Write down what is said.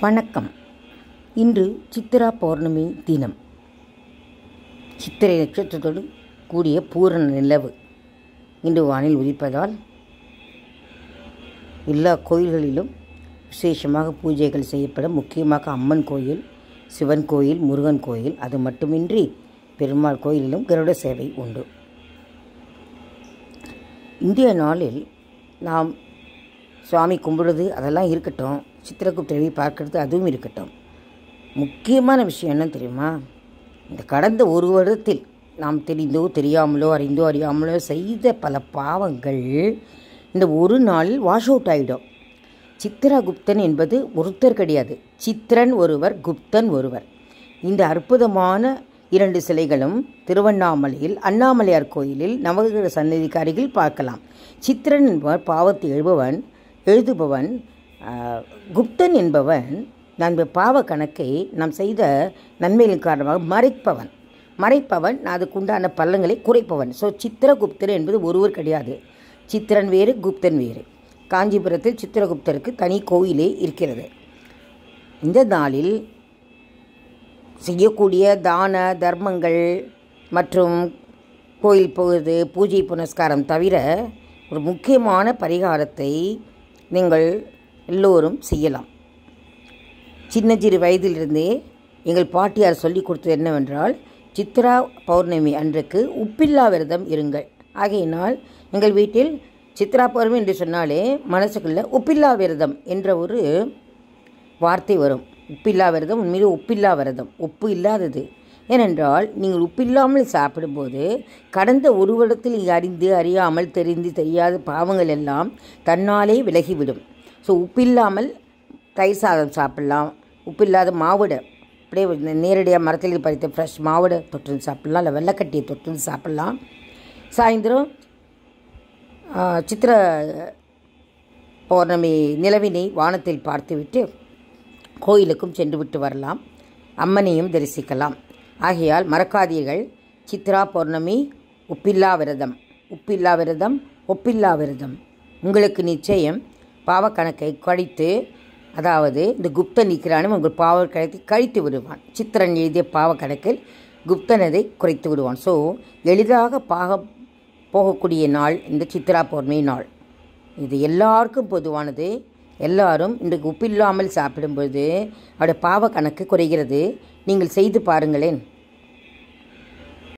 வணக்கம் இன்று சித்திரா பௌர்ணமி தினம் சித்திரை நட்சத்திரத்தோடு கூடிய பூரண நிலவு இன்று வானில் உதிப்பதால் எல்லா கோயில்களிலும் விசேஷமாக பூஜைகள் செய்யப்படும் முக்கியமாக அம்மன் கோயில் சிவன் கோயில் முருகன் கோயில் அது மட்டுமின்றி பெருமாள் கோயிலிலும் கருட சேவை உண்டு இந்திய நாளில் நாம் சுவாமி கும்பிடுது அதெல்லாம் இருக்கட்டும் சித்திரகுப்தரவி பார்க்கறது அதுவும் இருக்கட்டும் முக்கியமான விஷயம் என்ன தெரியுமா இந்த கடந்த ஒரு வருடத்தில் நாம் தெரிந்தோ தெரியாமலோ அறிந்தோ அறியாமலோ செய்த பல பாவங்கள் இந்த ஒரு நாளில் வாஷ் அவுட் ஆகிடும் சித்திரகுப்தன் என்பது ஒருத்தர் கிடையாது சித்திரன் ஒருவர் குப்தன் ஒருவர் இந்த அற்புதமான இரண்டு சிலைகளும் திருவண்ணாமலையில் அண்ணாமலையார் கோயிலில் நவகிரக சன்னதிக்கு அருகில் பார்க்கலாம் சித்திரன் என்பவர் பாவத்தை எழுபவன் எழுதுபவன் குப்தன் என்பவன் நம் பாவ கணக்கை நாம் செய்த நன்மைகளின் காரணமாக மறைப்பவன் மறைப்பவன் அதுக்குண்டான பள்ளங்களை குறைப்பவன் ஸோ சித்திரகுப்தர் என்பது ஒருவர் கிடையாது சித்திரன் வேறு குப்தன் வேறு காஞ்சிபுரத்தில் சித்திரகுப்தருக்கு தனி கோயிலே இருக்கிறது இந்த நாளில் செய்யக்கூடிய தான தர்மங்கள் மற்றும் கோயில் போகுது பூஜை புனஸ்காரம் தவிர ஒரு முக்கியமான பரிகாரத்தை நீங்கள் எல்லோரும் செய்யலாம் சின்ன சிறு வயதிலிருந்தே எங்கள் பாட்டியார் சொல்லிக் கொடுத்தது என்னவென்றால் சித்ரா பௌர்ணமி அன்றைக்கு உப்பில்லா விரதம் இருங்கள் ஆகையினால் எங்கள் வீட்டில் சித்ரா பௌர்ணமி என்று சொன்னாலே மனசுக்குள்ளே உப்பில்லா விரதம் என்ற ஒரு வார்த்தை வரும் உப்பில்லா விரதம் உண்மையிலே உப்பில்லா விரதம் உப்பு இல்லாதது ஏனென்றால் நீங்கள் உப்பில்லாமல் சாப்பிடும்போது கடந்த ஒரு வருடத்தில் அறிந்து அறியாமல் தெரிந்து தெரியாத பாவங்கள் எல்லாம் தன்னாலே விலகிவிடும் ஸோ உப்பு இல்லாமல் தயிர் சாதம் சாப்பிட்லாம் உப்பு இல்லாத மாவுடை அப்படியே நேரடியாக மரத்தில் பறித்த ஃப்ரெஷ் மாவுடை தொட்டு சாப்பிட்லாம் இல்லை வெள்ளைக்கட்டியை தொட்டு சாப்பிட்லாம் சாயந்தரம் சித்திர பௌர்ணமி நிலவினை வானத்தில் பார்த்துவிட்டு கோயிலுக்கும் சென்று விட்டு வரலாம் அம்மனையும் தரிசிக்கலாம் ஆகையால் மறக்காதீர்கள் சித்ரா பௌர்ணமி உப்பில்லா விரதம் உப்பில்லா விரதம் ஒப்பில்லா விரதம் உங்களுக்கு நிச்சயம் பாவக்கணக்கை கழித்து அதாவது இந்த குப்தன் நிற்கிறானும் உங்கள் பாவக்கணக்கை கழித்து விடுவான் சித்திரன் எழுதிய பாவக்கணக்கில் குப்தனதை குறைத்து விடுவான் ஸோ எளிதாக பாக போகக்கூடிய நாள் இந்த சித்ரா பௌர்ணமி நாள் இது எல்லாருக்கும் பொதுவானது எல்லாரும் இன்றைக்கு உப்பில்லாமல் சாப்பிடும்பொழுது பொழுது அவருடைய பாவ கணக்கு குறைகிறது நீங்கள் செய்து பாருங்களேன்